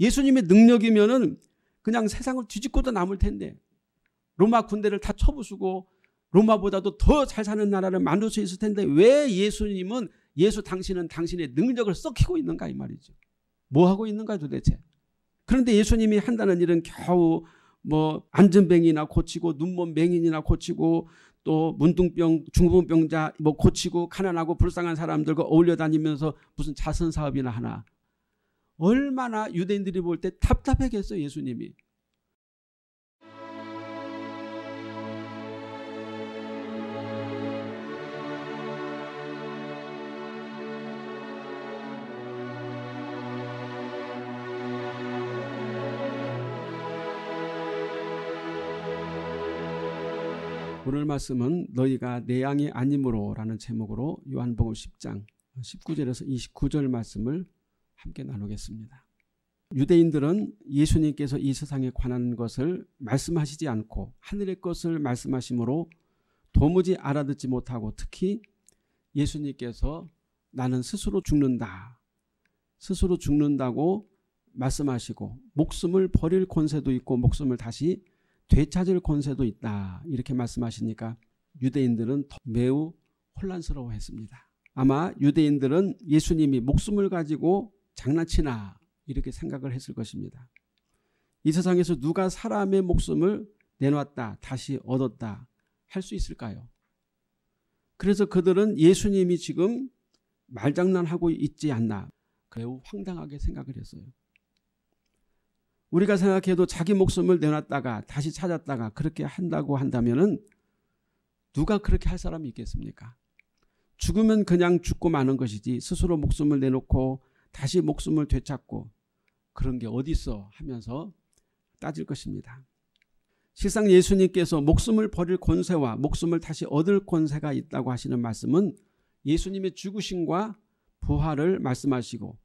예수님의 능력이면은 그냥 세상을 뒤집고도 남을 텐데 로마 군대를 다 쳐부수고 로마보다도 더 잘 사는 나라를 만들 수 있을 텐데 왜 예수님은 예수 당신은 당신의 능력을 썩히고 있는가 이 말이죠. 뭐 하고 있는가 도대체. 그런데 예수님이 한다는 일은 겨우 뭐 안전뱅이나 고치고 눈먼 맹인이나 고치고 또 문둥병 중풍병자 뭐 고치고 가난하고 불쌍한 사람들과 그 어울려 다니면서 무슨 자선 사업이나 하나 얼마나 유대인들이 볼 때 답답했겠어 예수님이. 오늘 말씀은 너희가 내 양이 아니므로라는 제목으로 요한복음 10장 19절에서 29절 말씀을 함께 나누겠습니다. 유대인들은 예수님께서 이 세상에 관한 것을 말씀하시지 않고 하늘의 것을 말씀하심으로 도무지 알아듣지 못하고 특히 예수님께서 나는 스스로 죽는다. 스스로 죽는다고 말씀하시고 목숨을 버릴 권세도 있고 목숨을 다시 되찾을 권세도 있다. 이렇게 말씀하시니까 유대인들은 매우 혼란스러워 했습니다. 아마 유대인들은 예수님이 목숨을 가지고 장난치나 이렇게 생각을 했을 것입니다. 이 세상에서 누가 사람의 목숨을 내놨다, 다시 얻었다 할 수 있을까요? 그래서 그들은 예수님이 지금 말장난하고 있지 않나 매우 황당하게 생각을 했어요. 우리가 생각해도 자기 목숨을 내놨다가 다시 찾았다가 그렇게 한다고 한다면 누가 그렇게 할 사람이 있겠습니까? 죽으면 그냥 죽고 마는 것이지 스스로 목숨을 내놓고 다시 목숨을 되찾고 그런 게 어디 있어 하면서 따질 것입니다. 실상 예수님께서 목숨을 버릴 권세와 목숨을 다시 얻을 권세가 있다고 하시는 말씀은 예수님의 죽으심과 부활을 말씀하시고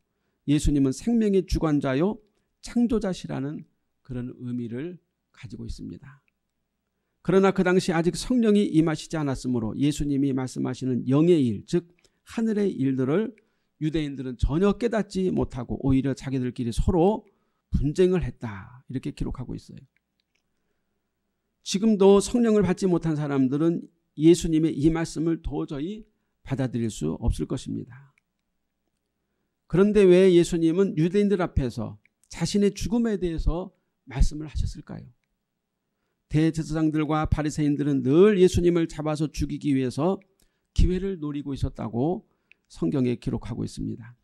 예수님은 생명의 주관자요 창조자시라는 그런 의미를 가지고 있습니다. 그러나 그 당시 아직 성령이 임하시지 않았으므로 예수님이 말씀하시는 영의 일, 즉 하늘의 일들을 유대인들은 전혀 깨닫지 못하고 오히려 자기들끼리 서로 분쟁을 했다. 이렇게 기록하고 있어요. 지금도 성령을 받지 못한 사람들은 예수님의 이 말씀을 도저히 받아들일 수 없을 것입니다. 그런데 왜 예수님은 유대인들 앞에서 자신의 죽음에 대해서 말씀을 하셨을까요? 대제사장들과 바리새인들은 늘 예수님을 잡아서 죽이기 위해서 기회를 노리고 있었다고 성경에 기록하고 있습니다.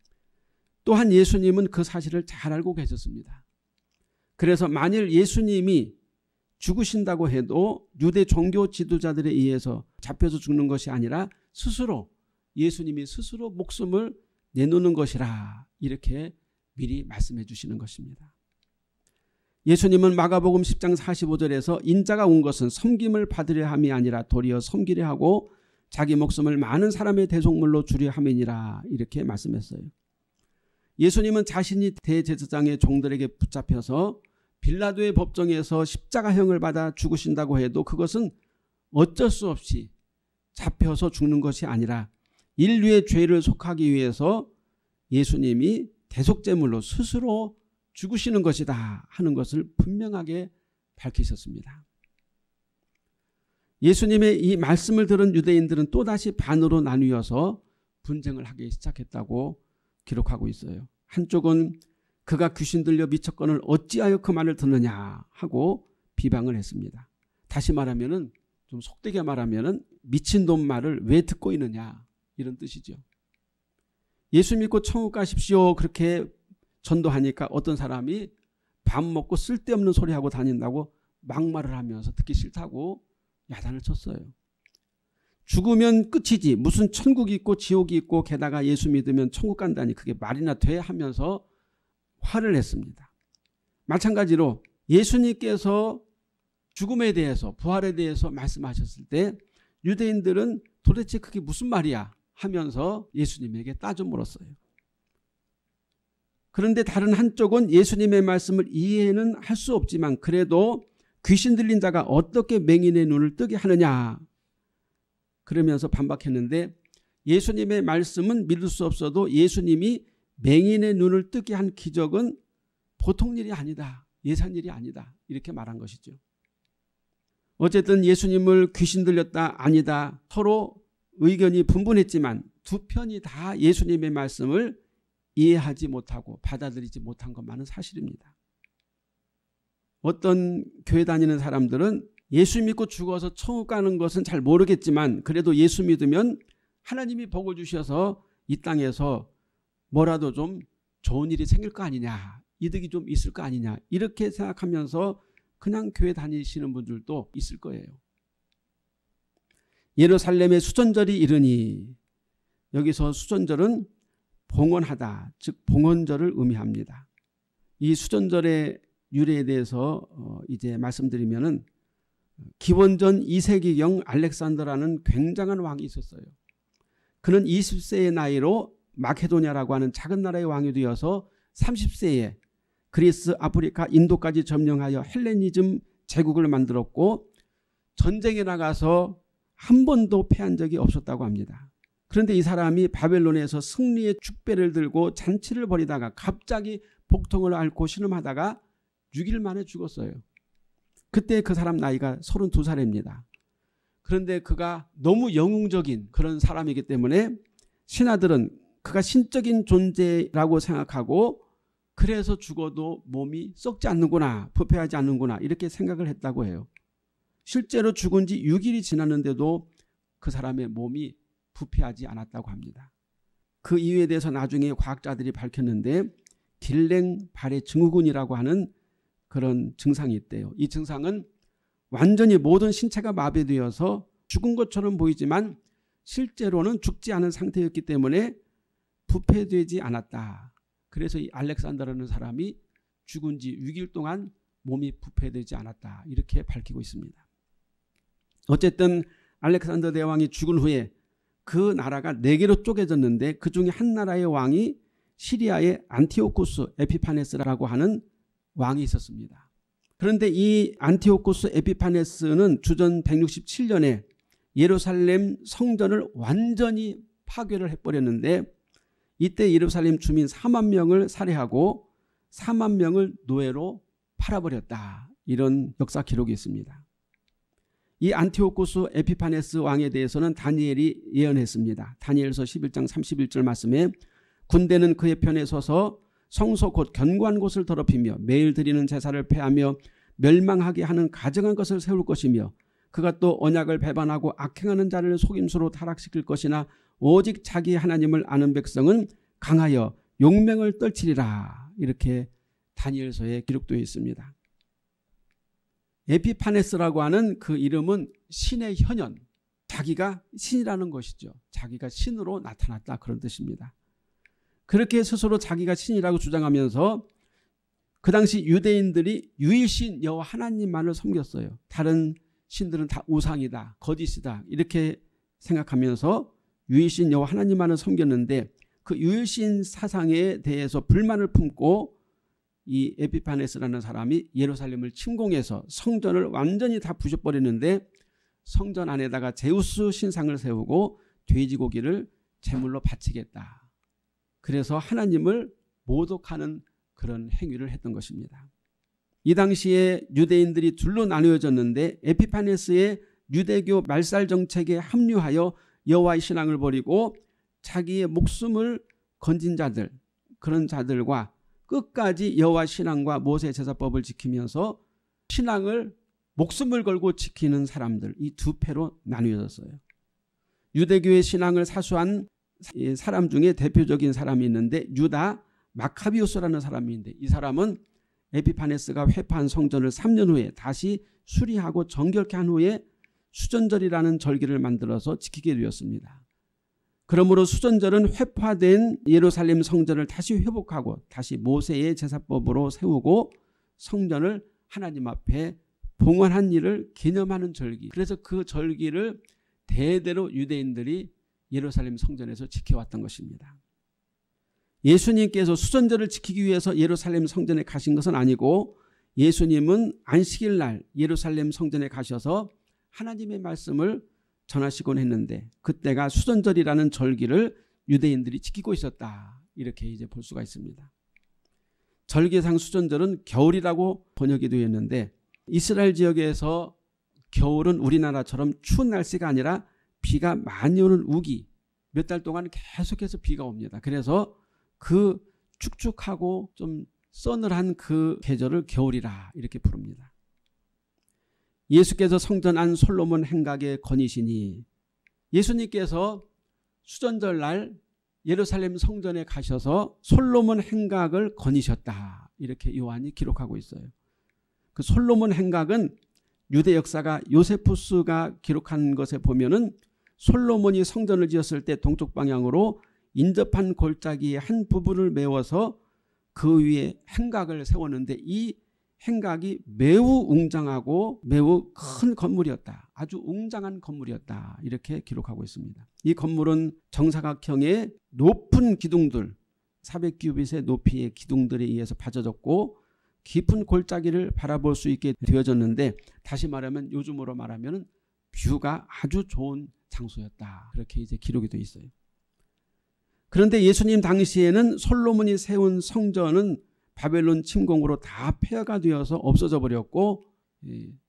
또한 예수님은 그 사실을 잘 알고 계셨습니다. 그래서 만일 예수님이 죽으신다고 해도 유대 종교 지도자들에 의해서 잡혀서 죽는 것이 아니라 스스로 예수님이 스스로 목숨을 내놓는 것이라 이렇게 미리 말씀해 주시는 것입니다. 예수님은 마가복음 10장 45절에서 인자가 온 것은 섬김을 받으려 함이 아니라 도리어 섬기려 하고 자기 목숨을 많은 사람의 대속물로 주려 함이니라 이렇게 말씀했어요. 예수님은 자신이 대제사장의 종들에게 붙잡혀서 빌라도의 법정에서 십자가형을 받아 죽으신다고 해도 그것은 어쩔 수 없이 잡혀서 죽는 것이 아니라 인류의 죄를 속하기 위해서 예수님이 대속제물로 스스로 죽으시는 것이다 하는 것을 분명하게 밝히셨습니다. 예수님의 이 말씀을 들은 유대인들은 또다시 반으로 나뉘어서 분쟁을 하기 시작했다고 기록하고 있어요. 한쪽은 그가 귀신 들려 미쳤건을 어찌하여 그 말을 듣느냐 하고 비방을 했습니다. 다시 말하면은 좀 속되게 말하면은 미친놈 말을 왜 듣고 있느냐 이런 뜻이죠. 예수 믿고 천국 가십시오 그렇게 전도하니까 어떤 사람이 밥 먹고 쓸데없는 소리 하고 다닌다고 막말을 하면서 듣기 싫다고 야단을 쳤어요. 죽으면 끝이지 무슨 천국이 있고 지옥이 있고 게다가 예수 믿으면 천국 간다니 그게 말이나 돼 하면서 화를 냈습니다. 마찬가지로 예수님께서 죽음에 대해서 부활에 대해서 말씀하셨을 때 유대인들은 도대체 그게 무슨 말이야 하면서 예수님에게 따져 물었어요. 그런데 다른 한쪽은 예수님의 말씀을 이해는 할 수 없지만 그래도 귀신 들린 자가 어떻게 맹인의 눈을 뜨게 하느냐 그러면서 반박했는데 예수님의 말씀은 믿을 수 없어도 예수님이 맹인의 눈을 뜨게 한 기적은 보통 일이 아니다. 예산 일이 아니다. 이렇게 말한 것이죠. 어쨌든 예수님을 귀신 들렸다 아니다 서로 의견이 분분했지만 두 편이 다 예수님의 말씀을 이해하지 못하고 받아들이지 못한 것만은 사실입니다. 어떤 교회 다니는 사람들은 예수 믿고 죽어서 천국 가는 것은 잘 모르겠지만 그래도 예수 믿으면 하나님이 복을 주셔서 이 땅에서 뭐라도 좀 좋은 일이 생길 거 아니냐 이득이 좀 있을 거 아니냐 이렇게 생각하면서 그냥 교회 다니시는 분들도 있을 거예요. 예루살렘의 수전절이 이르니 여기서 수전절은 봉헌하다 즉 봉헌절을 의미합니다. 이 수전절의 유래에 대해서 어, 이제 말씀드리면은 기원전 2세기경 알렉산더라는 굉장한 왕이 있었어요. 그는 20세의 나이로 마케도니아라고 하는 작은 나라의 왕이 되어서 30세에 그리스, 아프리카, 인도까지 점령하여 헬레니즘 제국을 만들었고 전쟁에 나가서 한 번도 패한 적이 없었다고 합니다. 그런데 이 사람이 바벨론에서 승리의 축배를 들고 잔치를 벌이다가 갑자기 복통을 앓고 신음하다가 6일 만에 죽었어요. 그때 그 사람 나이가 32살입니다. 그런데 그가 너무 영웅적인 그런 사람이기 때문에 신하들은 그가 신적인 존재라고 생각하고 그래서 죽어도 몸이 썩지 않는구나, 부패하지 않는구나 이렇게 생각을 했다고 해요. 실제로 죽은 지 6일이 지났는데도 그 사람의 몸이 부패하지 않았다고 합니다. 그 이유에 대해서 나중에 과학자들이 밝혔는데 길랭 발의 증후군이라고 하는 그런 증상이 있대요. 이 증상은 완전히 모든 신체가 마비되어서 죽은 것처럼 보이지만 실제로는 죽지 않은 상태였기 때문에 부패되지 않았다. 그래서 이 알렉산더라는 사람이 죽은 지 6일 동안 몸이 부패되지 않았다. 이렇게 밝히고 있습니다. 어쨌든 알렉산더 대왕이 죽은 후에 그 나라가 네 개로 쪼개졌는데 그 중에 한 나라의 왕이 시리아의 안티오쿠스 에피파네스라고 하는 왕이 있었습니다. 그런데 이 안티오코스 에피파네스는 주전 167년에 예루살렘 성전을 완전히 파괴를 해버렸는데 이때 예루살렘 주민 4만 명을 살해하고 4만 명을 노예로 팔아버렸다. 이런 역사 기록이 있습니다. 이 안티오코스 에피파네스 왕에 대해서는 다니엘이 예언했습니다. 다니엘서 11장 31절 말씀에 군대는 그의 편에 서서 성소 곧 견고한 곳을 더럽히며 매일 드리는 제사를 패하며 멸망하게 하는 가증한 것을 세울 것이며 그가 또 언약을 배반하고 악행하는 자를 속임수로 타락시킬 것이나 오직 자기 하나님을 아는 백성은 강하여 용맹을 떨치리라 이렇게 다니엘서에 기록되어 있습니다. 에피파네스라고 하는 그 이름은 신의 현현 자기가 신이라는 것이죠. 자기가 신으로 나타났다 그런 뜻입니다. 그렇게 스스로 자기가 신이라고 주장하면서 그 당시 유대인들이 유일신 여호와 하나님만을 섬겼어요. 다른 신들은 다 우상이다, 거짓이다 이렇게 생각하면서 유일신 여호와 하나님만을 섬겼는데 그 유일신 사상에 대해서 불만을 품고 이 에피파네스라는 사람이 예루살렘을 침공해서 성전을 완전히 다 부셔버리는데 성전 안에다가 제우스 신상을 세우고 돼지고기를 제물로 바치겠다. 그래서 하나님을 모독하는 그런 행위를 했던 것입니다. 이 당시에 유대인들이 둘로 나누어졌는데 에피파네스의 유대교 말살 정책에 합류하여 여호와의 신앙을 버리고 자기의 목숨을 건진 자들 그런 자들과 끝까지 여호와 신앙과 모세 제사법을 지키면서 신앙을 목숨을 걸고 지키는 사람들 이 두 패로 나뉘어졌어요. 유대교의 신앙을 사수한 사람 중에 대표적인 사람이 있는데 유다 마카비우스라는 사람인데 이 사람은 에피파네스가 회파한 성전을 3년 후에 다시 수리하고 정결케 한 후에 수전절이라는 절기를 만들어서 지키게 되었습니다. 그러므로 수전절은 회파된 예루살렘 성전을 다시 회복하고 다시 모세의 제사법으로 세우고 성전을 하나님 앞에 봉헌한 일을 기념하는 절기. 그래서 그 절기를 대대로 유대인들이 예루살렘 성전에서 지켜왔던 것입니다. 예수님께서 수전절을 지키기 위해서 예루살렘 성전에 가신 것은 아니고 예수님은 안식일 날 예루살렘 성전에 가셔서 하나님의 말씀을 전하시곤 했는데 그때가 수전절이라는 절기를 유대인들이 지키고 있었다. 이렇게 이제 볼 수가 있습니다. 절기상 수전절은 겨울이라고 번역이 되었는데 이스라엘 지역에서 겨울은 우리나라처럼 추운 날씨가 아니라 비가 많이 오는 우기 몇 달 동안 계속해서 비가 옵니다. 그래서 그 축축하고 좀 써늘한 그 계절을 겨울이라 이렇게 부릅니다. 예수께서 성전 안 솔로몬 행각에 거니시니 예수님께서 수전절 날 예루살렘 성전에 가셔서 솔로몬 행각을 거니셨다. 이렇게 요한이 기록하고 있어요. 그 솔로몬 행각은 유대 역사가 요세푸스가 기록한 것에 보면은 솔로몬이 성전을 지었을 때 동쪽 방향으로 인접한 골짜기의 한 부분을 메워서 그 위에 행각을 세웠는데 이 행각이 매우 웅장하고 매우 큰 건물이었다. 아주 웅장한 건물이었다. 이렇게 기록하고 있습니다. 이 건물은 정사각형의 높은 기둥들 400규빗의 높이의 기둥들에 의해서 받쳐졌고 깊은 골짜기를 바라볼 수 있게 되어졌는데 다시 말하면 요즘으로 말하면 뷰가 아주 좋은 장소였다. 그렇게 이제 기록이 되어 있어요. 그런데 예수님 당시에는 솔로몬이 세운 성전은 바벨론 침공으로 다 폐허가 되어서 없어져 버렸고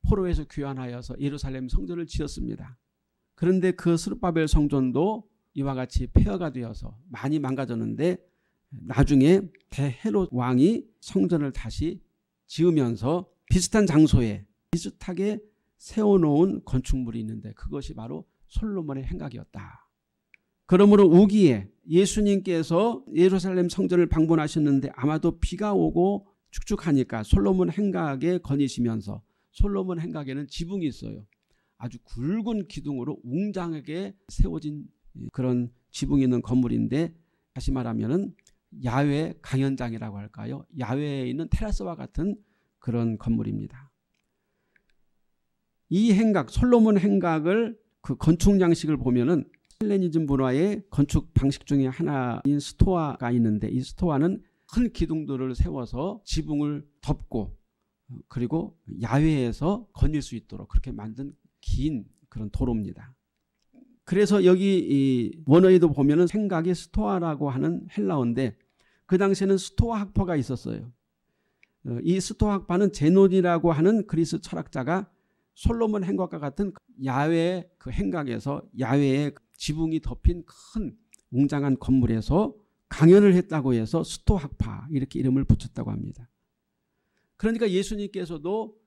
포로에서 귀환하여서 예루살렘 성전을 지었습니다. 그런데 그 스룹바벨 성전도 이와 같이 폐허가 되어서 많이 망가졌는데 나중에 대헤롯 왕이 성전을 다시 지으면서 비슷한 장소에 비슷하게 세워놓은 건축물이 있는데 그것이 바로 솔로몬의 행각이었다. 그러므로 우기에 예수님께서 예루살렘 성전을 방문하셨는데 아마도 비가 오고 축축하니까 솔로몬 행각에 거니시면서 솔로몬 행각에는 지붕이 있어요. 아주 굵은 기둥으로 웅장하게 세워진 그런 지붕이 있는 건물인데 다시 말하면은 야외 강연장이라고 할까요? 야외에 있는 테라스와 같은 그런 건물입니다. 이 행각, 솔로몬 행각을 그 건축 양식을 보면은 헬레니즘 문화의 건축 방식 중에 하나인 스토아가 있는데 이 스토아는 큰 기둥들을 세워서 지붕을 덮고 그리고 야외에서 건널 수 있도록 그렇게 만든 긴 그런 도로입니다. 그래서 여기 원어에도 보면은 생각이 스토아라고 하는 헬라어인데 그 당시에는 스토아 학파가 있었어요. 어, 이 스토아 학파는 제논이라고 하는 그리스 철학자가 솔로몬 행각과 같은 그 야외 그 행각에서 야외에 지붕이 덮인 큰 웅장한 건물에서 강연을 했다고 해서 스토학파 이렇게 이름을 붙였다고 합니다. 그러니까 예수님께서도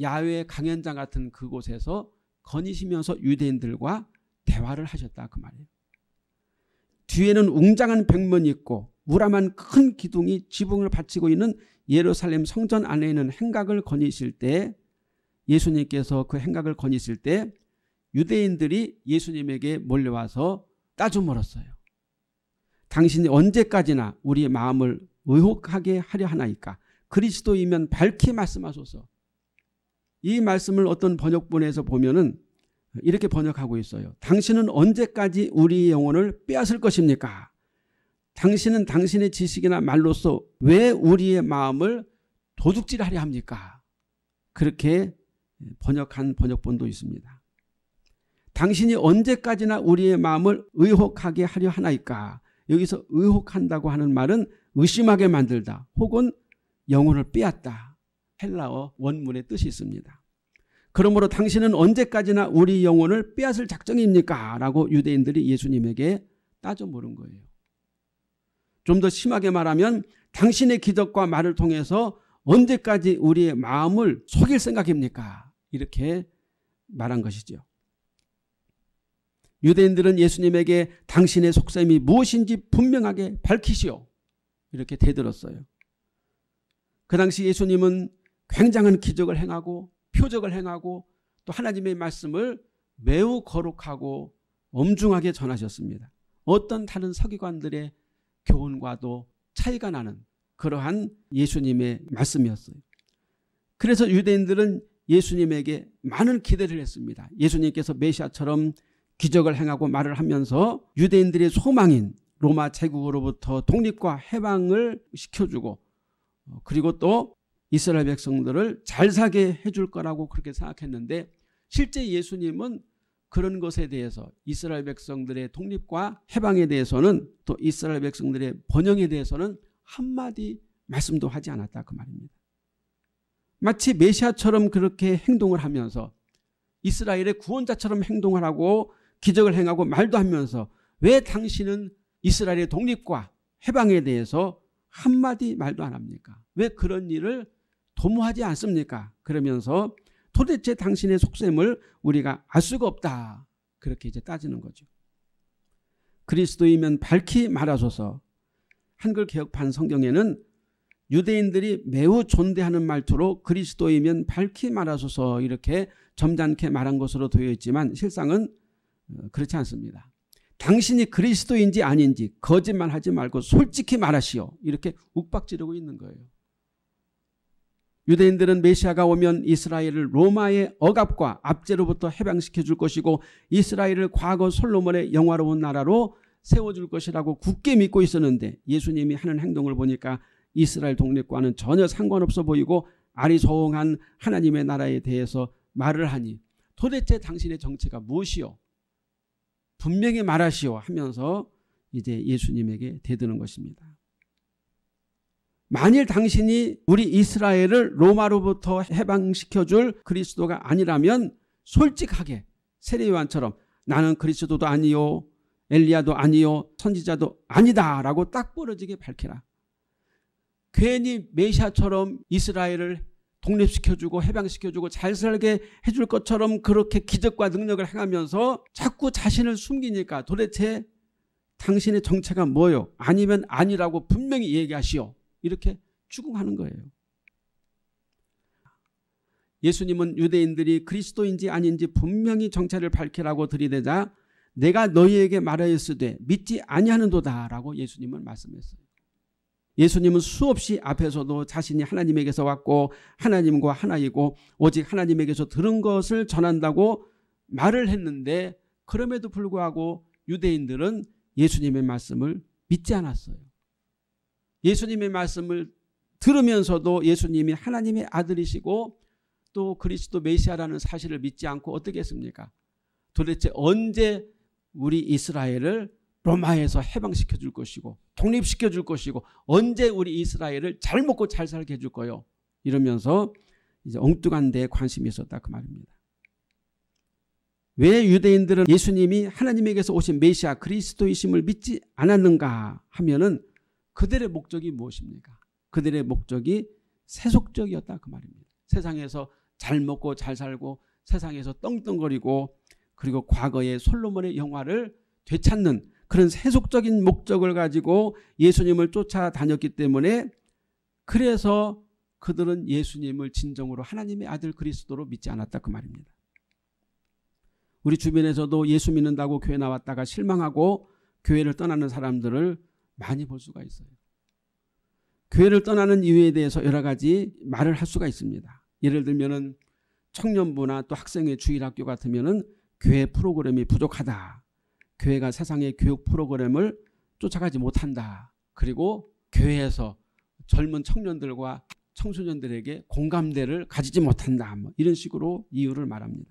야외 강연장 같은 그곳에서 거니시면서 유대인들과 대화를 하셨다 그 말이에요. 뒤에는 웅장한 백문이 있고 우람한 큰 기둥이 지붕을 받치고 있는 예루살렘 성전 안에 있는 행각을 거니실 때 예수님께서 그 행각을 거니실 때 유대인들이 예수님에게 몰려와서 따져물었어요 당신이 언제까지나 우리의 마음을 의혹하게 하려 하나이까 그리스도이면 밝히 말씀하소서. 이 말씀을 어떤 번역본에서 보면은 이렇게 번역하고 있어요. 당신은 언제까지 우리의 영혼을 빼앗을 것입니까? 당신은 당신의 지식이나 말로써왜 우리의 마음을 도둑질하려 합니까? 그렇게 번역한 번역본도 있습니다. 당신이 언제까지나 우리의 마음을 의혹하게 하려 하나이까? 여기서 의혹한다고 하는 말은 의심하게 만들다 혹은 영혼을 빼앗다. 헬라어 원문의 뜻이 있습니다. 그러므로 당신은 언제까지나 우리 영혼을 빼앗을 작정입니까? 라고 유대인들이 예수님에게 따져 물은 거예요. 좀 더 심하게 말하면 당신의 기적과 말을 통해서 언제까지 우리의 마음을 속일 생각입니까? 이렇게 말한 것이죠. 유대인들은 예수님에게 당신의 속셈이 무엇인지 분명하게 밝히시오. 이렇게 대들었어요. 그 당시 예수님은 굉장한 기적을 행하고 표적을 행하고 또 하나님의 말씀을 매우 거룩하고 엄중하게 전하셨습니다. 어떤 다른 서기관들의 교훈과도 차이가 나는 그러한 예수님의 말씀이었어요. 그래서 유대인들은 예수님에게 많은 기대를 했습니다. 예수님께서 메시아처럼 기적을 행하고 말을 하면서 유대인들의 소망인 로마 제국으로부터 독립과 해방을 시켜주고 어, 그리고 또 이스라엘 백성들을 잘 사게 해 줄 거라고 그렇게 생각했는데 실제 예수님은 그런 것에 대해서 이스라엘 백성들의 독립과 해방에 대해서는 또 이스라엘 백성들의 번영에 대해서는 한마디 말씀도 하지 않았다 그 말입니다. 마치 메시아처럼 그렇게 행동을 하면서 이스라엘의 구원자처럼 행동을 하고 기적을 행하고 말도 하면서 왜 당신은 이스라엘의 독립과 해방에 대해서 한마디 말도 안 합니까? 왜 그런 일을 도모하지 않습니까? 그러면서 도대체 당신의 속셈을 우리가 알 수가 없다. 그렇게 이제 따지는 거죠. 그리스도이면 밝히 말하소서. 한글 개혁판 성경에는 유대인들이 매우 존대하는 말투로 그리스도이면 밝히 말하소서 이렇게 점잖게 말한 것으로 되어 있지만 실상은 어, 그렇지 않습니다. 당신이 그리스도인지 아닌지 거짓말하지 말고 솔직히 말하시오 이렇게 욱박지르고 있는 거예요. 유대인들은 메시아가 오면 이스라엘을 로마의 억압과 압제로부터 해방시켜 줄 것이고 이스라엘을 과거 솔로몬의 영화로운 나라로 세워줄 것이라고 굳게 믿고 있었는데 예수님이 하는 행동을 보니까 이스라엘 독립과는 전혀 상관없어 보이고 아리송한 하나님의 나라에 대해서 말을 하니 도대체 당신의 정체가 무엇이요? 분명히 말하시오 하면서 이제 예수님에게 대드는 것입니다. 만일 당신이 우리 이스라엘을 로마로부터 해방시켜 줄 그리스도가 아니라면 솔직하게 세례요한처럼 나는 그리스도도 아니요 엘리야도 아니요 선지자도 아니다라고 딱 부러지게 밝혀라. 괜히 메시아처럼 이스라엘을 독립시켜주고 해방시켜주고 잘 살게 해줄 것처럼 그렇게 기적과 능력을 행하면서 자꾸 자신을 숨기니까 도대체 당신의 정체가 뭐요? 아니면 아니라고 분명히 얘기하시오. 이렇게 추궁하는 거예요. 예수님은 유대인들이 그리스도인지 아닌지 분명히 정체를 밝히라고 들이대자 내가 너희에게 말하였으되 믿지 아니하는도다라고 예수님은 말씀했어요. 예수님은 수없이 앞에서도 자신이 하나님에게서 왔고 하나님과 하나이고 오직 하나님에게서 들은 것을 전한다고 말을 했는데 그럼에도 불구하고 유대인들은 예수님의 말씀을 믿지 않았어요. 예수님의 말씀을 들으면서도 예수님이 하나님의 아들이시고 또 그리스도 메시아라는 사실을 믿지 않고 어떻게 했습니까? 도대체 언제 우리 이스라엘을 로마에서 해방시켜 줄 것이고 독립시켜 줄 것이고 언제 우리 이스라엘을 잘 먹고 잘 살게 해 줄 거요. 이러면서 이제 엉뚱한 데에 관심이 있었다 그 말입니다. 왜 유대인들은 예수님이 하나님에게서 오신 메시아 그리스도이심을 믿지 않았는가 하면은 그들의 목적이 무엇입니까? 그들의 목적이 세속적이었다 그 말입니다. 세상에서 잘 먹고 잘 살고 세상에서 떵떵거리고 그리고 과거의 솔로몬의 영화를 되찾는 그런 세속적인 목적을 가지고 예수님을 쫓아다녔기 때문에 그래서 그들은 예수님을 진정으로 하나님의 아들 그리스도로 믿지 않았다 그 말입니다. 우리 주변에서도 예수 믿는다고 교회 나왔다가 실망하고 교회를 떠나는 사람들을 많이 볼 수가 있어요. 교회를 떠나는 이유에 대해서 여러 가지 말을 할 수가 있습니다. 예를 들면은 청년부나 또 학생회 주일학교 같으면은 교회 프로그램이 부족하다. 교회가 세상의 교육 프로그램을 쫓아가지 못한다. 그리고 교회에서 젊은 청년들과 청소년들에게 공감대를 가지지 못한다. 뭐 이런 식으로 이유를 말합니다.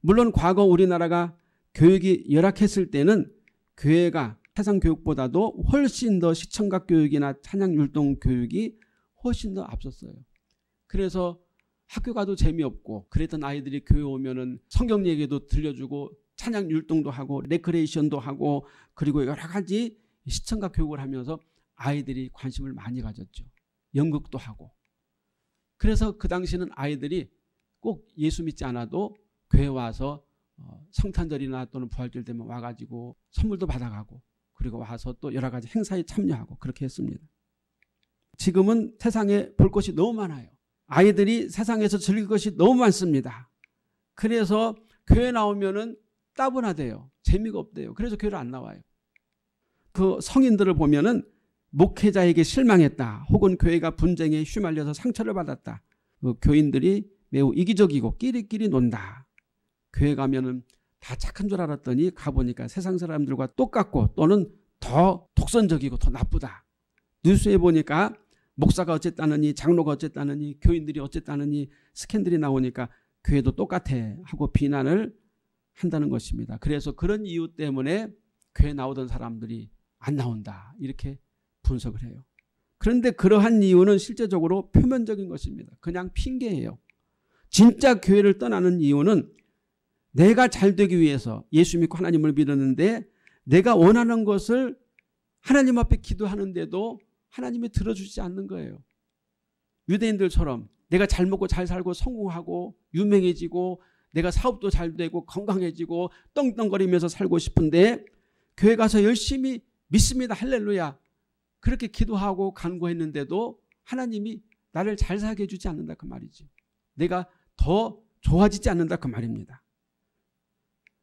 물론 과거 우리나라가 교육이 열악했을 때는 교회가 세상 교육보다도 훨씬 더 시청각 교육이나 찬양 율동 교육이 훨씬 더 앞섰어요. 그래서 학교 가도 재미없고 그랬던 아이들이 교회 오면은 성경 얘기도 들려주고 찬양 율동도 하고 레크레이션도 하고 그리고 여러 가지 시청과 교육을 하면서 아이들이 관심을 많이 가졌죠. 연극도 하고. 그래서 그 당시는 아이들이 꼭 예수 믿지 않아도 교회 와서 어, 성탄절이나 또는 부활절 되면 와가지고 선물도 받아가고 그리고 와서 또 여러 가지 행사에 참여하고 그렇게 했습니다. 지금은 세상에 볼 것이 너무 많아요. 아이들이 세상에서 즐길 것이 너무 많습니다. 그래서 교회 나오면은 따분하대요. 재미가 없대요. 그래서 교회를 안 나와요. 그 성인들을 보면은 목회자에게 실망했다. 혹은 교회가 분쟁에 휘말려서 상처를 받았다. 그 교인들이 매우 이기적이고 끼리끼리 논다. 교회 가면은 다 착한 줄 알았더니 가보니까 세상 사람들과 똑같고 또는 더 독선적이고 더 나쁘다. 뉴스에 보니까 목사가 어쨌다느니 장로가 어쨌다느니 교인들이 어쨌다느니 스캔들이 나오니까 교회도 똑같아 하고 비난을 한다는 것입니다. 그래서 그런 이유 때문에 교회 나오던 사람들이 안 나온다. 이렇게 분석을 해요. 그런데 그러한 이유는 실제적으로 표면적인 것입니다. 그냥 핑계예요. 진짜 교회를 떠나는 이유는 내가 잘 되기 위해서 예수 믿고 하나님을 믿었는데 내가 원하는 것을 하나님 앞에 기도하는데도 하나님이 들어주지 않는 거예요. 유대인들처럼 내가 잘 먹고 잘 살고 성공하고 유명해지고 내가 사업도 잘 되고 건강해지고 떵떵거리면서 살고 싶은데 교회 가서 열심히 믿습니다. 할렐루야. 그렇게 기도하고 간구했는데도 하나님이 나를 잘 살게 해주지 않는다. 그 말이지. 내가 더 좋아지지 않는다. 그 말입니다.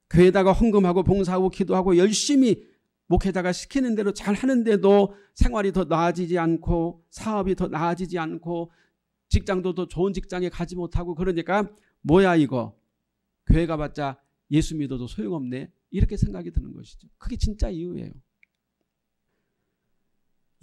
교회에다가 헌금하고 봉사하고 기도하고 열심히 목회자가 시키는 대로 잘 하는데도 생활이 더 나아지지 않고 사업이 더 나아지지 않고 직장도 더 좋은 직장에 가지 못하고 그러니까 뭐야 이거 교회 가봤자 예수 믿어도 소용없네. 이렇게 생각이 드는 것이죠. 그게 진짜 이유예요.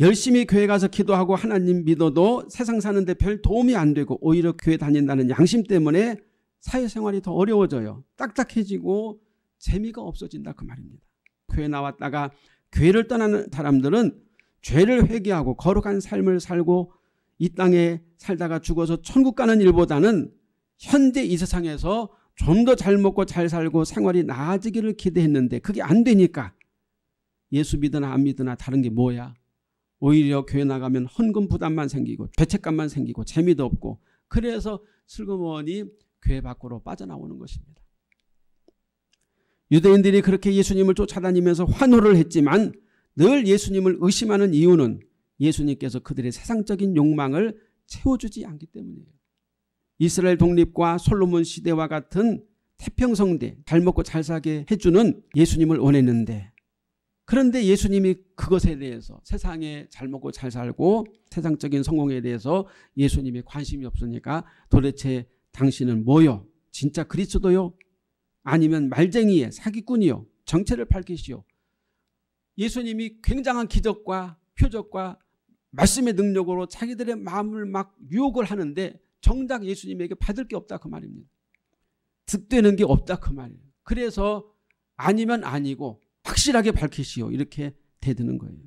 열심히 교회 가서 기도하고 하나님 믿어도 세상 사는데 별 도움이 안 되고 오히려 교회 다닌다는 양심 때문에 사회생활이 더 어려워져요. 딱딱해지고 재미가 없어진다 그 말입니다. 교회 나왔다가 교회를 떠나는 사람들은 죄를 회개하고 거룩한 삶을 살고 이 땅에 살다가 죽어서 천국 가는 일보다는 현재 이 세상에서 좀더잘 먹고 잘 살고 생활이 나아지기를 기대했는데 그게 안 되니까 예수 믿으나 안 믿으나 다른 게 뭐야? 오히려 교회 나가면 헌금 부담만 생기고 죄책감만 생기고 재미도 없고 그래서 슬그머니 교회 밖으로 빠져나오는 것입니다. 유대인들이 그렇게 예수님을 쫓아다니면서 환호를 했지만 늘 예수님을 의심하는 이유는 예수님께서 그들의 세상적인 욕망을 채워주지 않기 때문이에요. 이스라엘 독립과 솔로몬 시대와 같은 태평성대 잘 먹고 잘살게 해주는 예수님을 원했는데 그런데 예수님이 그것에 대해서 세상에 잘 먹고 잘 살고 세상적인 성공에 대해서 예수님이 관심이 없으니까 도대체 당신은 뭐요? 진짜 그리스도요? 아니면 말쟁이의 사기꾼이요? 정체를 밝히시오. 예수님이 굉장한 기적과 표적과 말씀의 능력으로 자기들의 마음을 막 유혹을 하는데 정작 예수님에게 받을 게 없다 그 말입니다. 득되는 게 없다 그 말이에요. 그래서 아니면 아니고 확실하게 밝히시오 이렇게 대드는 거예요.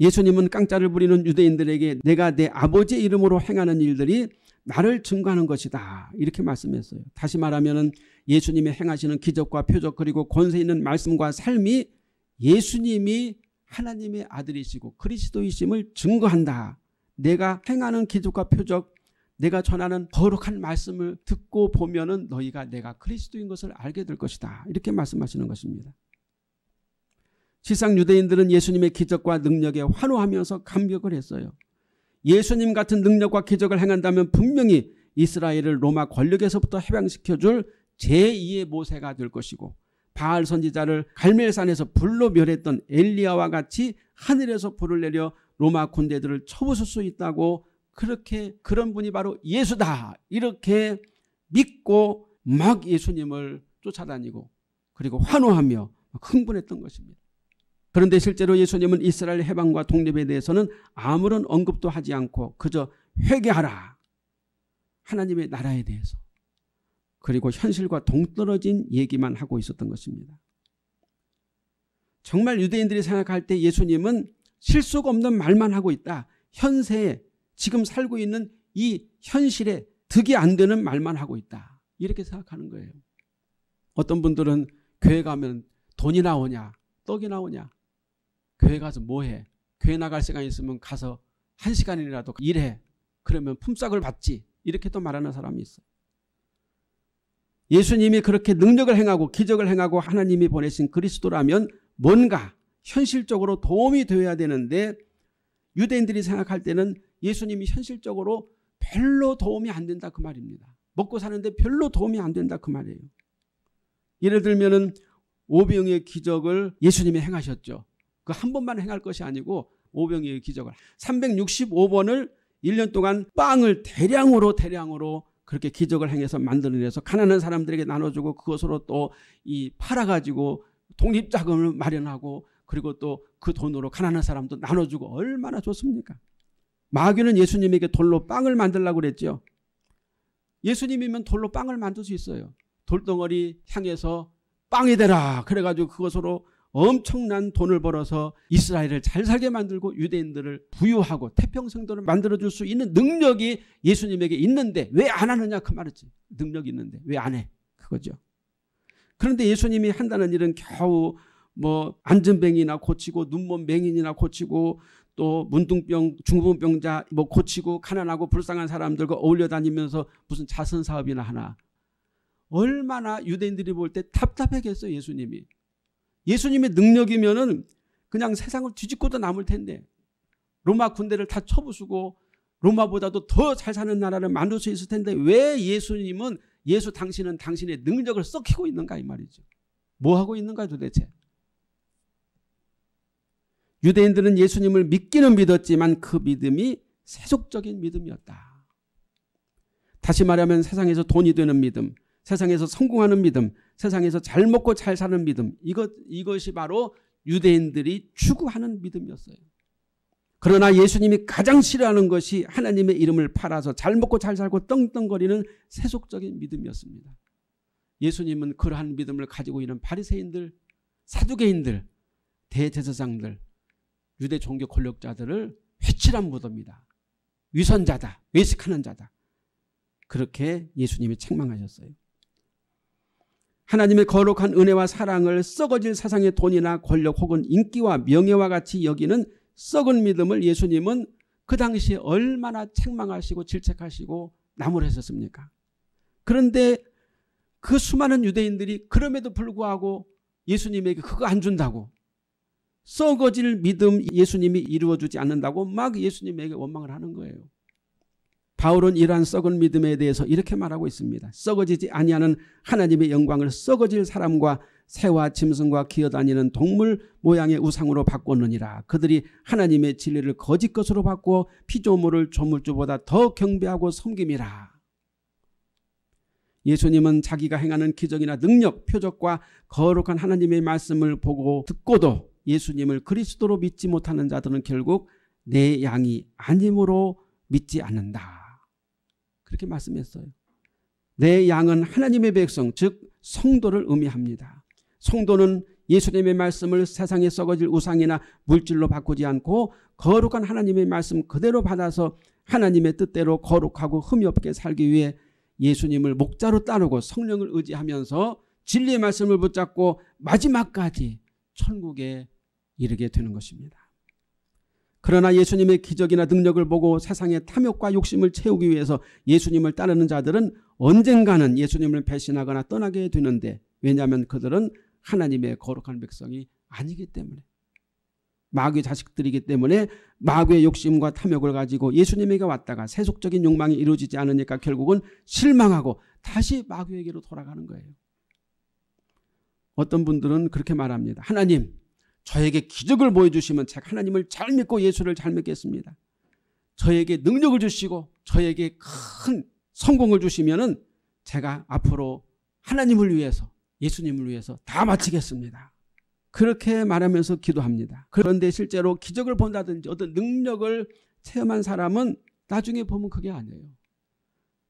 예수님은 깡짜를 부리는 유대인들에게 내가 내 아버지의 이름으로 행하는 일들이 나를 증거하는 것이다 이렇게 말씀했어요. 다시 말하면 예수님의 행하시는 기적과 표적 그리고 권세 있는 말씀과 삶이 예수님이 하나님의 아들이시고 그리스도이심을 증거한다 내가 행하는 기적과 표적, 내가 전하는 거룩한 말씀을 듣고 보면은 너희가 내가 그리스도인 것을 알게 될 것이다. 이렇게 말씀하시는 것입니다. 실상 유대인들은 예수님의 기적과 능력에 환호하면서 감격을 했어요. 예수님 같은 능력과 기적을 행한다면 분명히 이스라엘을 로마 권력에서부터 해방시켜줄 제2의 모세가 될 것이고 바알 선지자를 갈멜산에서 불로 멸했던 엘리야와 같이 하늘에서 불을 내려 로마 군대들을 쳐부술 수 있다고 그렇게 그런 분이 바로 예수다 이렇게 믿고 막 예수님을 쫓아다니고 그리고 환호하며 흥분했던 것입니다. 그런데 실제로 예수님은 이스라엘 해방과 독립에 대해서는 아무런 언급도 하지 않고 그저 회개하라 하나님의 나라에 대해서 그리고 현실과 동떨어진 얘기만 하고 있었던 것입니다. 정말 유대인들이 생각할 때 예수님은 실수가 없는 말만 하고 있다. 현세에 지금 살고 있는 이 현실에 득이 안 되는 말만 하고 있다. 이렇게 생각하는 거예요. 어떤 분들은 교회 가면 돈이 나오냐, 떡이 나오냐. 교회 가서 뭐 해? 교회 나갈 시간 있으면 가서 한 시간이라도 일해. 그러면 품삯을 받지. 이렇게 또 말하는 사람이 있어요. 예수님이 그렇게 능력을 행하고 기적을 행하고 하나님이 보내신 그리스도라면 뭔가 현실적으로 도움이 되어야 되는데 유대인들이 생각할 때는 예수님이 현실적으로 별로 도움이 안 된다 그 말입니다. 먹고 사는데 별로 도움이 안 된다 그 말이에요. 예를 들면은 오병의 기적을 예수님이 행하셨죠. 그 한 번만 행할 것이 아니고 오병의 기적을 365번을 1년 동안 빵을 대량으로 대량으로 그렇게 기적을 행해서 만들어내서 가난한 사람들에게 나눠주고 그것으로 또 이 팔아가지고 독립자금을 마련하고 그리고 또 그 돈으로 가난한 사람도 나눠주고 얼마나 좋습니까? 마귀는 예수님에게 돌로 빵을 만들라고 그랬죠. 예수님이면 돌로 빵을 만들 수 있어요. 돌덩어리 향해서 빵이 되라. 그래가지고 그것으로 엄청난 돈을 벌어서 이스라엘을 잘 살게 만들고 유대인들을 부유하고 태평성도를 만들어줄 수 있는 능력이 예수님에게 있는데 왜 안 하느냐 그 말이지. 능력이 있는데 왜 안 해. 그거죠. 그런데 예수님이 한다는 일은 겨우 뭐 안전뱅이나 고치고 눈먼 맹인이나 고치고 또 문둥병 중풍병자 뭐 고치고 가난하고 불쌍한 사람들과 그 어울려 다니면서 무슨 자선 사업이나 하나 얼마나 유대인들이 볼 때 답답하겠어 요 예수님이 예수님의 능력이면은 그냥 세상을 뒤집고도 남을 텐데 로마 군대를 다 쳐부수고 로마보다도 더 잘 사는 나라를 만들 수 있을 텐데 왜 예수님은 예수 당신은 당신의 능력을 썩히고 있는가 이 말이죠. 뭐 하고 있는가 도대체? 유대인들은 예수님을 믿기는 믿었지만 그 믿음이 세속적인 믿음이었다. 다시 말하면 세상에서 돈이 되는 믿음, 세상에서 성공하는 믿음, 세상에서 잘 먹고 잘 사는 믿음, 이것, 이것이 바로 유대인들이 추구하는 믿음이었어요. 그러나 예수님이 가장 싫어하는 것이 하나님의 이름을 팔아서 잘 먹고 잘 살고 떵떵거리는 세속적인 믿음이었습니다. 예수님은 그러한 믿음을 가지고 있는 바리새인들, 사두개인들, 대제사장들, 유대 종교 권력자들을 회칠한 무덤이다. 위선자다. 외식하는 자다. 그렇게 예수님이 책망하셨어요. 하나님의 거룩한 은혜와 사랑을 썩어질 세상의 돈이나 권력 혹은 인기와 명예와 같이 여기는 썩은 믿음을 예수님은 그 당시에 얼마나 책망하시고 질책하시고 나무했었습니까? 그런데 그 수많은 유대인들이 그럼에도 불구하고 예수님에게 그거 안 준다고 썩어질 믿음 예수님이 이루어주지 않는다고 막 예수님에게 원망을 하는 거예요. 바울은 이러한 썩은 믿음에 대해서 이렇게 말하고 있습니다. 썩어지지 아니하는 하나님의 영광을 썩어질 사람과 새와 짐승과 기어다니는 동물 모양의 우상으로 바꿨느니라. 그들이 하나님의 진리를 거짓 것으로 바꾸어 피조물을 조물주보다 더 경배하고 섬김이라. 예수님은 자기가 행하는 기적이나 능력, 표적과 거룩한 하나님의 말씀을 보고 듣고도 예수님을 그리스도로 믿지 못하는 자들은 결국 내 양이 아님으로 믿지 않는다. 그렇게 말씀했어요. 내 양은 하나님의 백성 즉 성도를 의미합니다. 성도는 예수님의 말씀을 세상에 썩어질 우상이나 물질로 바꾸지 않고 거룩한 하나님의 말씀 그대로 받아서 하나님의 뜻대로 거룩하고 흠이 없게 살기 위해 예수님을 목자로 따르고 성령을 의지하면서 진리의 말씀을 붙잡고 마지막까지 천국에 이르게 되는 것입니다. 그러나 예수님의 기적이나 능력을 보고 세상의 탐욕과 욕심을 채우기 위해서 예수님을 따르는 자들은 언젠가는 예수님을 배신하거나 떠나게 되는데 왜냐하면 그들은 하나님의 거룩한 백성이 아니기 때문에 마귀의 자식들이기 때문에 마귀의 욕심과 탐욕을 가지고 예수님에게 왔다가 세속적인 욕망이 이루어지지 않으니까 결국은 실망하고 다시 마귀에게로 돌아가는 거예요. 어떤 분들은 그렇게 말합니다. 하나님 저에게 기적을 보여주시면 제가 하나님을 잘 믿고 예수를 잘 믿겠습니다. 저에게 능력을 주시고 저에게 큰 성공을 주시면은 제가 앞으로 하나님을 위해서 예수님을 위해서 다마치겠습니다 그렇게 말하면서 기도합니다. 그런데 실제로 기적을 본다든지 어떤 능력을 체험한 사람은 나중에 보면 그게 아니에요.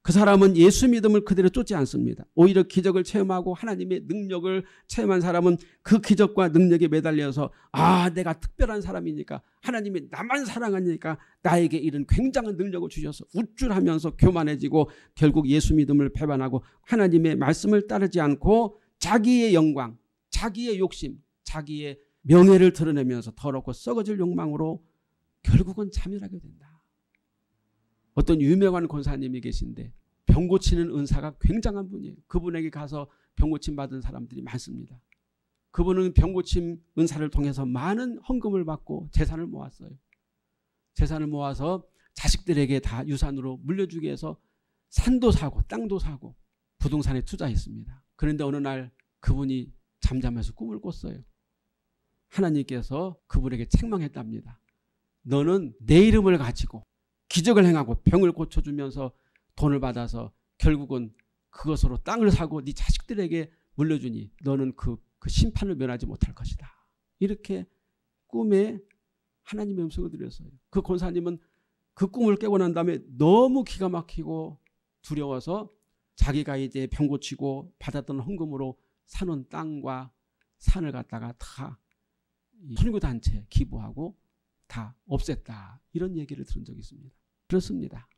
그 사람은 예수 믿음을 그대로 쫓지 않습니다. 오히려 기적을 체험하고 하나님의 능력을 체험한 사람은 그 기적과 능력에 매달려서 아 내가 특별한 사람이니까 하나님이 나만 사랑하니까 나에게 이런 굉장한 능력을 주셔서 우쭐하면서 교만해지고 결국 예수 믿음을 배반하고 하나님의 말씀을 따르지 않고 자기의 영광, 자기의 욕심, 자기의 명예를 드러내면서 더럽고 썩어질 욕망으로 결국은 참여하게 된다. 어떤 유명한 권사님이 계신데 병 고치는 은사가 굉장한 분이에요. 그분에게 가서 병 고침 받은 사람들이 많습니다. 그분은 병 고침 은사를 통해서 많은 헌금을 받고 재산을 모았어요. 재산을 모아서 자식들에게 다 유산으로 물려주기 위해서 산도 사고 땅도 사고 부동산에 투자했습니다. 그런데 어느 날 그분이 잠잠해서 꿈을 꿨어요. 하나님께서 그분에게 책망했답니다. 너는 내 이름을 가지고 기적을 행하고 병을 고쳐주면서 돈을 받아서 결국은 그것으로 땅을 사고 네 자식들에게 물려주니 너는 그, 그 심판을 면하지 못할 것이다. 이렇게 꿈에 하나님의 음성을 드렸어요. 그 권사님은 그 꿈을 깨고 난 다음에 너무 기가 막히고 두려워서 자기가 이제 병 고치고 받았던 헌금으로 사놓은 땅과 산을 갖다가 다선교단체 기부하고 다 없앴다. 이런 얘기를 들은 적이 있습니다. 그렇습니다.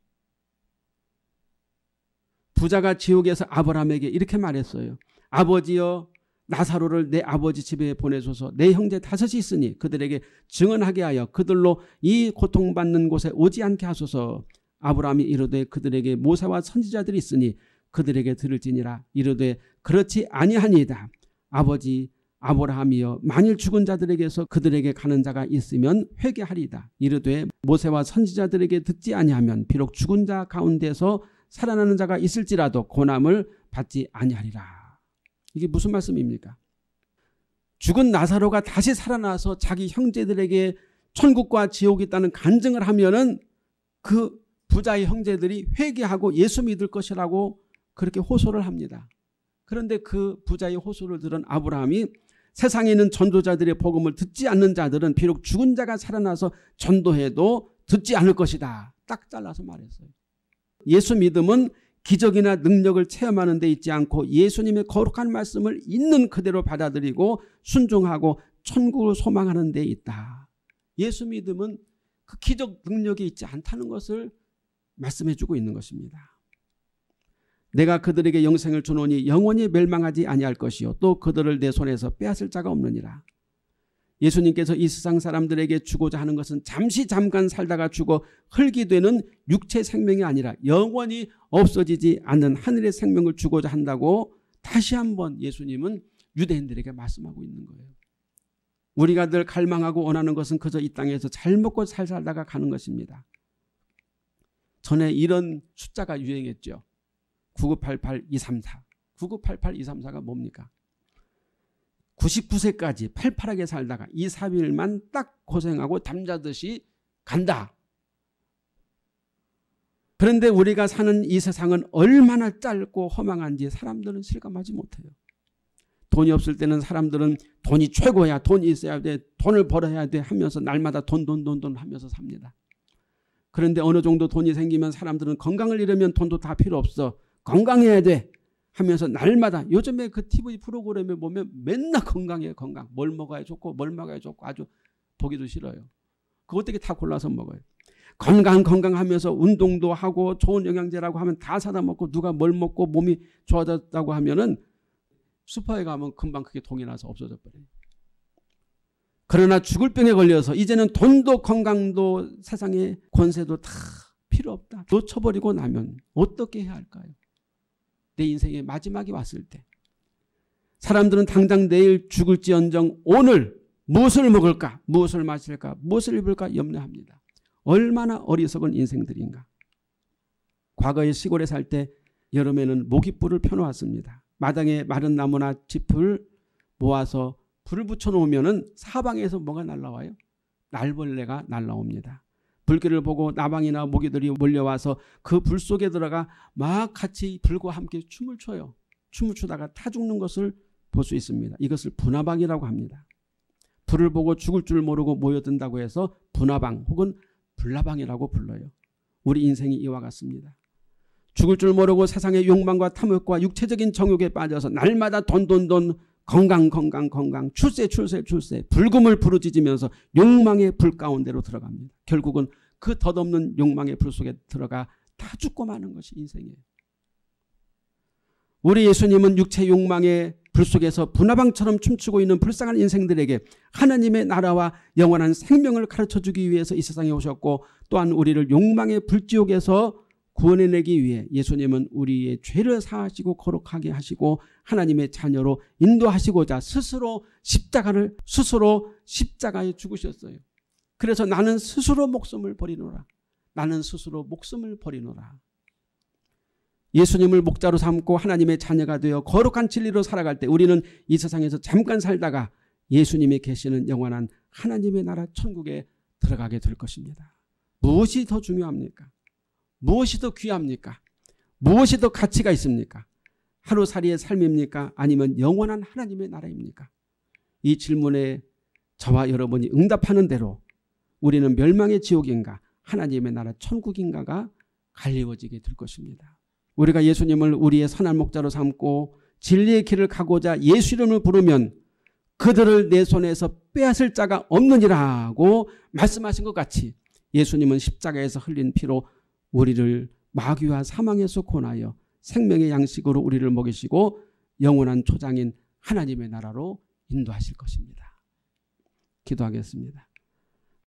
부자가 지옥에서 아브라함에게 이렇게 말했어요. 아버지여 나사로를 내 아버지 집에 보내소서 내 형제 다섯이 있으니 그들에게 증언하게 하여 그들로 이 고통받는 곳에 오지 않게 하소서 아브라함이 이르되 그들에게 모세와 선지자들이 있으니 그들에게 들을지니라 이르되 그렇지 아니하니이다 아버지 아브라함이여 만일 죽은 자들에게서 그들에게 가는 자가 있으면 회개하리다. 이르되 모세와 선지자들에게 듣지 아니하면 비록 죽은 자 가운데서 살아나는 자가 있을지라도 고남을 받지 아니하리라. 이게 무슨 말씀입니까? 죽은 나사로가 다시 살아나서 자기 형제들에게 천국과 지옥이 있다는 간증을 하면은 그 부자의 형제들이 회개하고 예수 믿을 것이라고 그렇게 호소를 합니다. 그런데 그 부자의 호소를 들은 아브라함이 세상에 있는 전도자들의 복음을 듣지 않는 자들은 비록 죽은 자가 살아나서 전도해도 듣지 않을 것이다. 딱 잘라서 말했어요. 예수 믿음은 기적이나 능력을 체험하는 데 있지 않고 예수님의 거룩한 말씀을 있는 그대로 받아들이고 순종하고 천국을 소망하는 데 있다. 예수 믿음은 그 기적 능력이 있지 않다는 것을 말씀해 주고 있는 것입니다. 내가 그들에게 영생을 주노니 영원히 멸망하지 아니할 것이요 또 그들을 내 손에서 빼앗을 자가 없느니라. 예수님께서 이 세상 사람들에게 주고자 하는 것은 잠시 잠깐 살다가 죽어 흙이 되는 육체 생명이 아니라 영원히 없어지지 않는 하늘의 생명을 주고자 한다고 다시 한번 예수님은 유대인들에게 말씀하고 있는 거예요. 우리가 늘 갈망하고 원하는 것은 그저 이 땅에서 잘 먹고 잘 살다가 가는 것입니다. 전에 이런 숫자가 유행했죠. 9988234. 9988234가 뭡니까? 99세까지 팔팔하게 살다가 2, 3일만 딱 고생하고 담자듯이 간다. 그런데 우리가 사는 이 세상은 얼마나 짧고 허망한지 사람들은 실감하지 못해요. 돈이 없을 때는 사람들은 돈이 최고야, 돈이 있어야 돼, 돈을 벌어야 돼 하면서 날마다 돈, 돈, 돈, 돈 하면서 삽니다. 그런데 어느 정도 돈이 생기면 사람들은 건강을 잃으면 돈도 다 필요 없어. 건강해야 돼 하면서 날마다 요즘에 그 TV 프로그램에 보면 맨날 건강해 요 건강 뭘 먹어야 좋고 뭘 먹어야 좋고 아주 보기도 싫어요. 그것 되게 다 골라서 먹어요. 건강 건강하면서 운동도 하고 좋은 영양제라고 하면 다 사다 먹고 누가 뭘 먹고 몸이 좋아졌다고 하면은 슈퍼에 가면 금방 그게 동이 나서 없어져 버려요. 그러나 죽을 병에 걸려서 이제는 돈도 건강도 세상의 권세도 다 필요 없다. 놓쳐버리고 나면 어떻게 해야 할까요? 내 인생의 마지막이 왔을 때 사람들은 당장 내일 죽을지언정 오늘 무엇을 먹을까 무엇을 마실까 무엇을 입을까 염려합니다. 얼마나 어리석은 인생들인가. 과거에 시골에 살 때 여름에는 모깃불을 펴놓았습니다. 마당에 마른 나무나 짚을 모아서 불을 붙여놓으면 사방에서 뭐가 날라와요? 날벌레가 날라옵니다. 불길을 보고 나방이나 모기들이 몰려와서 그 불 속에 들어가 막 같이 불과 함께 춤을 춰요. 춤을 추다가 타 죽는 것을 볼 수 있습니다. 이것을 분화방이라고 합니다. 불을 보고 죽을 줄 모르고 모여든다고 해서 분화방 혹은 불나방이라고 불러요. 우리 인생이 이와 같습니다. 죽을 줄 모르고 세상의 욕망과 탐욕과 육체적인 정욕에 빠져서 날마다 돈돈돈 건강 건강 건강 출세 출세 출세 불금을 부르짖으면서 욕망의 불 가운데로 들어갑니다. 결국은 그 덧없는 욕망의 불 속에 들어가 다 죽고 마는 것이 인생이에요. 우리 예수님은 육체 욕망의 불 속에서 분화방처럼 춤추고 있는 불쌍한 인생들에게 하나님의 나라와 영원한 생명을 가르쳐 주기 위해서 이 세상에 오셨고 또한 우리를 욕망의 불지옥에서 구원해내기 위해 예수님은 우리의 죄를 사하시고 거룩하게 하시고 하나님의 자녀로 인도하시고자 스스로 십자가를 스스로 십자가에 죽으셨어요. 그래서 나는 스스로 목숨을 버리노라. 나는 스스로 목숨을 버리노라. 예수님을 목자로 삼고 하나님의 자녀가 되어 거룩한 진리로 살아갈 때 우리는 이 세상에서 잠깐 살다가 예수님이 계시는 영원한 하나님의 나라 천국에 들어가게 될 것입니다. 무엇이 더 중요합니까? 무엇이 더 귀합니까? 무엇이 더 가치가 있습니까? 하루살이의 삶입니까? 아니면 영원한 하나님의 나라입니까? 이 질문에 저와 여러분이 응답하는 대로 우리는 멸망의 지옥인가 하나님의 나라 천국인가가 갈리워지게 될 것입니다. 우리가 예수님을 우리의 선한 목자로 삼고 진리의 길을 가고자 예수 이름을 부르면 그들을 내 손에서 빼앗을 자가 없느니라고 말씀하신 것 같이 예수님은 십자가에서 흘린 피로 우리를 마귀와 사망에서 권하여 생명의 양식으로 우리를 먹이시고 영원한 초장인 하나님의 나라로 인도하실 것입니다. 기도하겠습니다.